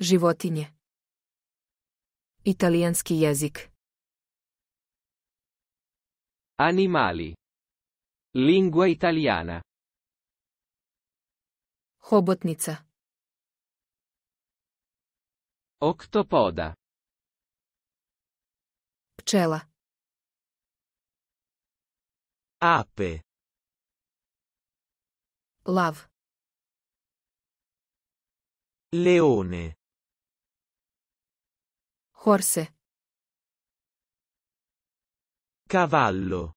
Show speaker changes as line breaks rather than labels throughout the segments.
Životinje. Italijanski jezik. Animali. Lingua italiana. Hobotnica. Oktopoda. Pčela. Ape. Lav. Leone. Horse. Cavallo.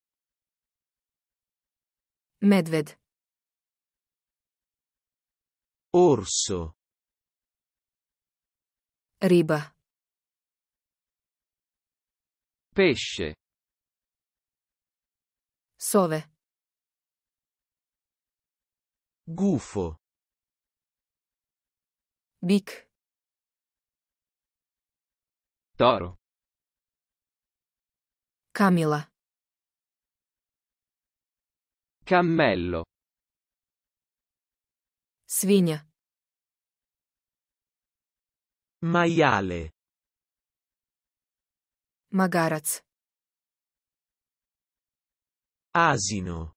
Medved. Orso. Riba. Pesce. Sove. Gufo. Bic. Toro. Camila. Cammello. Свинья. Maiale. Magarac. Asino.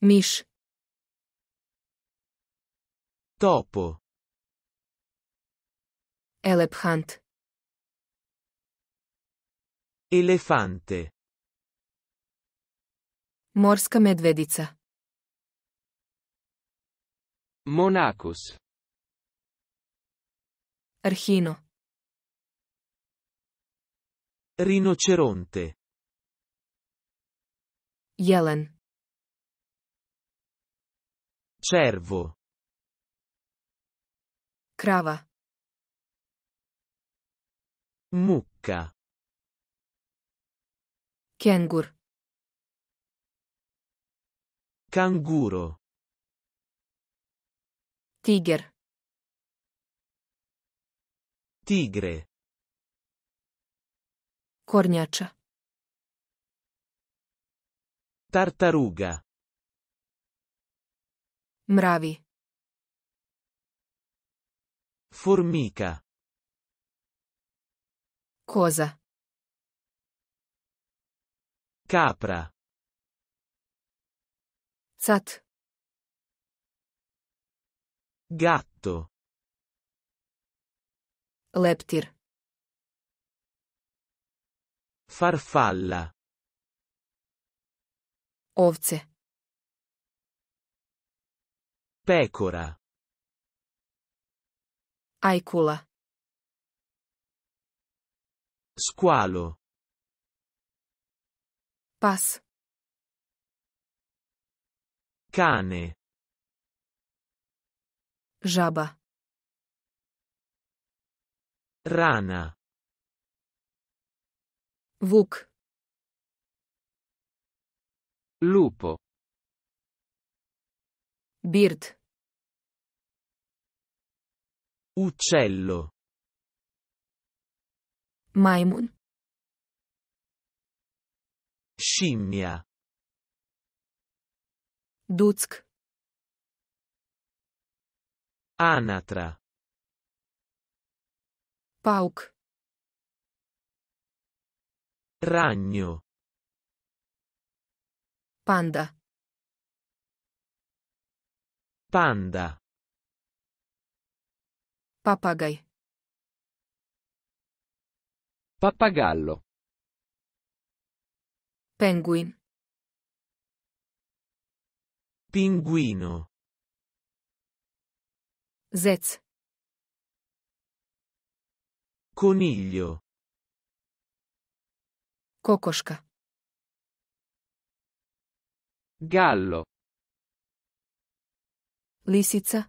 Mish. Topo. Elephant. Elefante. Morska medvedica. Monacus. Archino. Rinoceronte. Jelen. Cervo. Crava. Mucca. Kengur. Canguro. Tiger. Tigre. Corniaccia. Tartaruga. Mravi. Formica. Cosa? Capra. Zat. Gatto. Leptir. Farfalla. Ovce. Pecora. Ajkula. Squalo. Pass. Cane. Giaba. Rana. Вук. Lupo. Bird. Uccello. Maimun. Scimmia. Duzk. Anatra. pauk, Ragno. Panda. Panda. Papagai. Pappagallo. Penguin. Pinguino. Zez. Coniglio. Kokoška. Gallo. Lisica.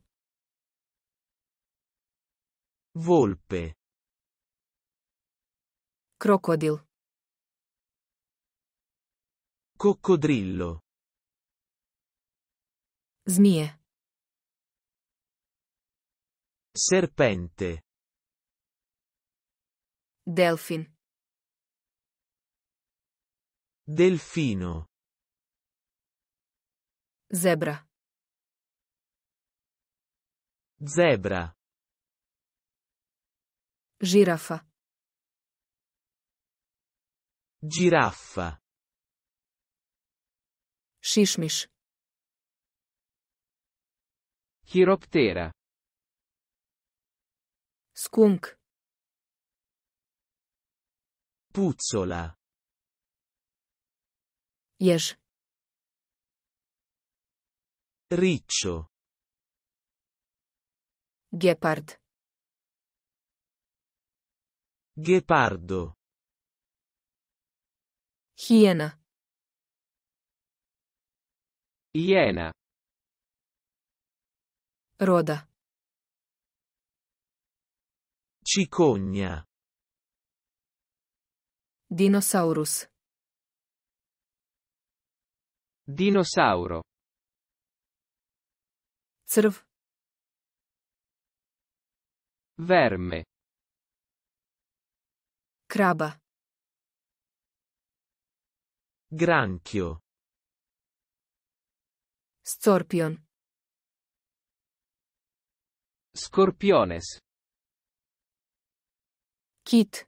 Volpe. Crocodil. Coccodrillo. Zmie. Serpente. Delfin. Delfino. Zebra. Zebra. Girafa. Giraffa. Scismish. Chiroptera. Skunk. Puzzola. Jeż. Riccio. Gepard. Ghepardo. Hiena. Iena. Roda. Cicogna. Dinosaurus. Dinosauro. Crv. Verme. Craba. Granchio. Scorpion. Scorpiones. Kit.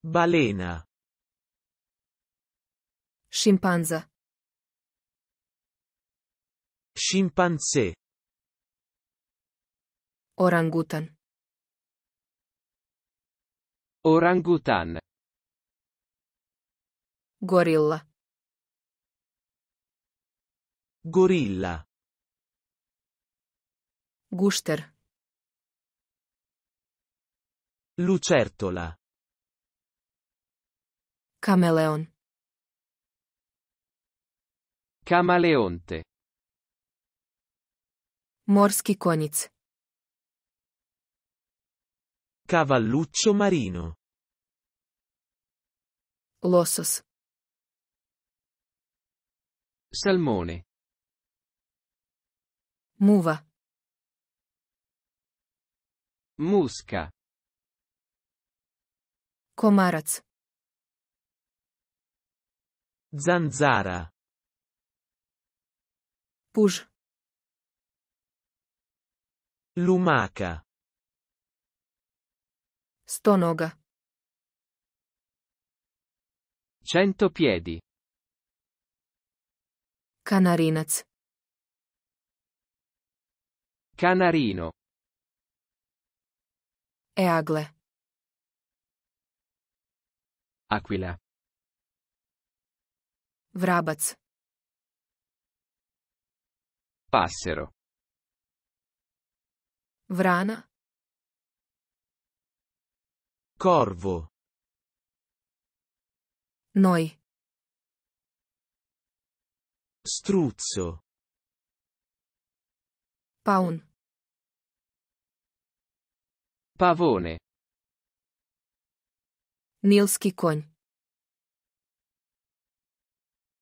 Balena. Scimpanza. Scimpanzé. Orangutan. Orangutan. Gorilla. Gorilla. Guster. Lucertola. Cameleon. Camaleonte. Morski conic. Cavalluccio marino. Losos. Salmone. Muva. Musca. Komarac. Zanzara. Puž. Lumaca. Stonoga. Cento piedi. Canarinac. Canarino. Eagle. Aquila. Vrabac. Passero. Vrana. Corvo. Noi. Struzzo. Paun. Pavone. Nilski конь.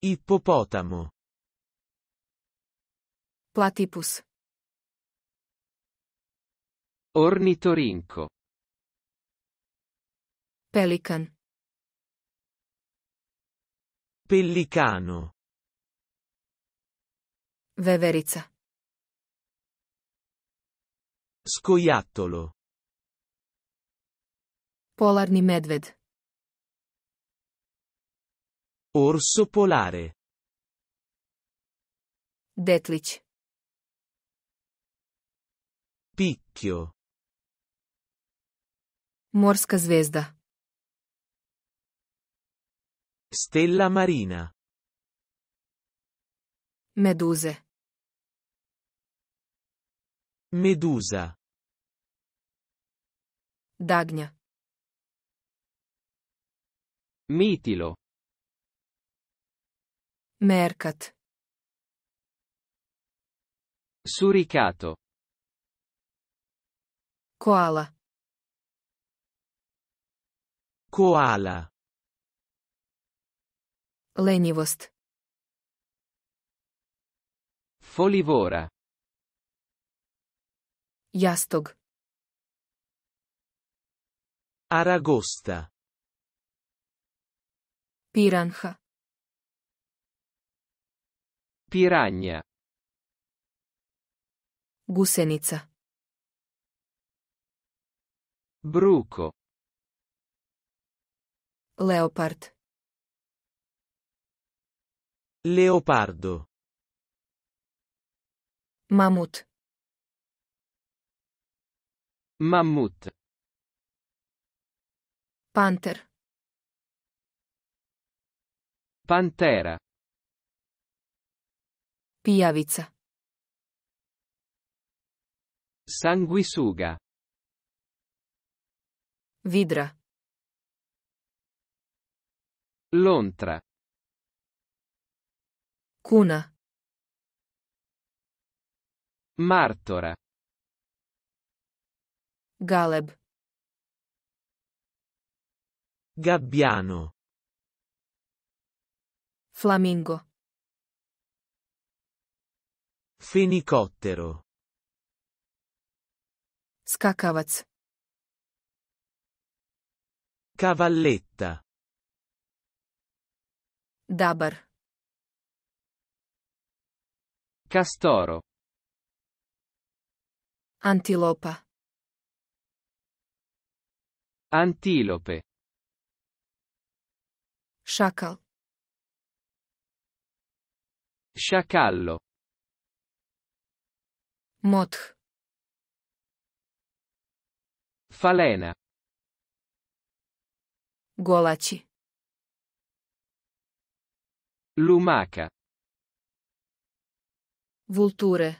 Ippopotamo. Platypus. Ornitorinco. Pelican. Pellicano. Veverica. Scoiattolo. Polarni medved. Orso polare. Detlic. Picchio. Morska zvezda. Stella marina. Meduse. Medusa. Dagna. Mitilo. Mercat. Suricato. Koala. Koala. Lenivost. Folivora. Jastog. Aragosta. Piranha. Piranja. Gusenica. Bruko. Leopard. Leopardo. Mamut. Mammut. Panther. Pantera. Pijavica. Sanguisuga. Vidra. Lontra. Cuna. Martora. Galeb. Gabbiano. Flamingo. Fenicottero. Скакавац. Cavalletta. Dabar. Castoro. Antilopa. Antilope. Шакал. Sciacallo. Мотх. Falena. Голачи. Lumaca. Vulture.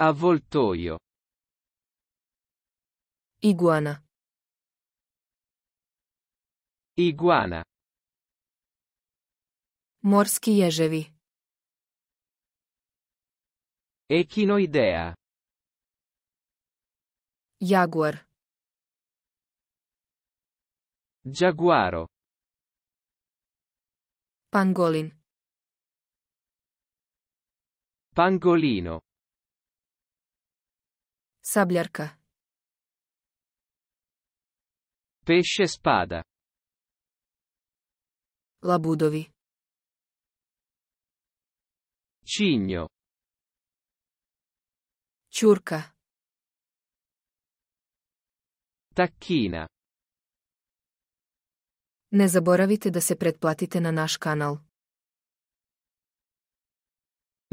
Avvoltoio. Iguana. Iguana. Morski ježevi. Echinoidea. Jaguar. Jaguaro. Pangolin. Pangolino. Sabliarca. Pesce spada. Labudovi. Cigno. Ciurca. Tacchina. Не заборавите да се предплатите на наш канал.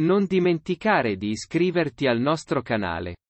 Non dimenticare di iscriverti al nostro canale.